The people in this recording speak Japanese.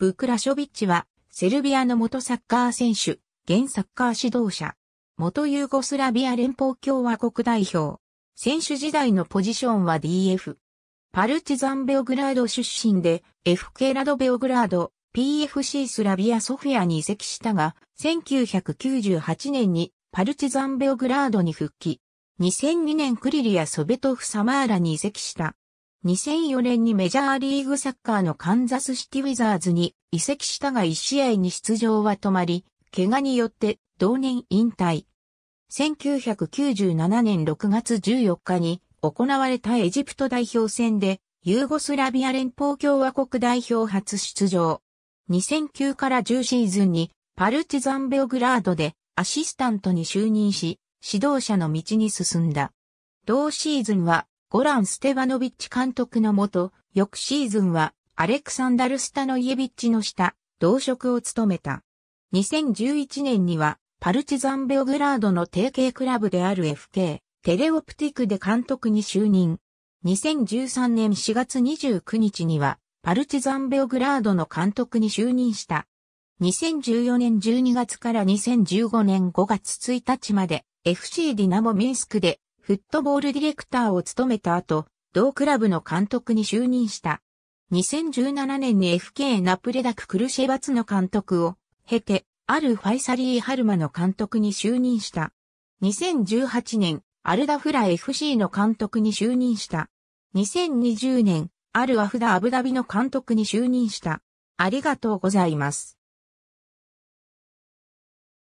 ブクラショビッチは、セルビアの元サッカー選手、現サッカー指導者、元ユーゴスラビア連邦共和国代表、選手時代のポジションは DF。パルチザンベオグラード出身で、FK ラドベオグラード、PFC スラビアソフィアに移籍したが、1998年にパルチザンベオグラードに復帰。2002年クリリアソベトフサマーラに移籍した。2004年にメジャーリーグサッカーのカンザスシティウィザーズに移籍したが1試合に出場は止まり、怪我によって同年引退。1997年6月14日に行われたエジプト代表戦でユーゴスラビア連邦共和国代表初出場。2009から10シーズンにパルチザンベオグラードでアシスタントに就任し、指導者の道に進んだ。同シーズンはゴラン・ステバノビッチ監督のもと、翌シーズンはアレクサンダル・スタノイエビッチの下、同職を務めた。2011年にはパルチザン・ベオグラードの提携クラブである FK、テレオプティクで監督に就任。2013年4月29日にはパルチザン・ベオグラードの監督に就任した。2014年12月から2015年5月1日まで FC ディナモ・ミンスクでフットボールディレクターを務めた後、同クラブの監督に就任した。2017年に FK ナプレダク・クルシェバツの監督を経て、あるファイサリー・ハルマの監督に就任した。2018年、アルダフラ FC の監督に就任した。2020年、アルアフダ・アブダビの監督に就任した。ありがとうございます。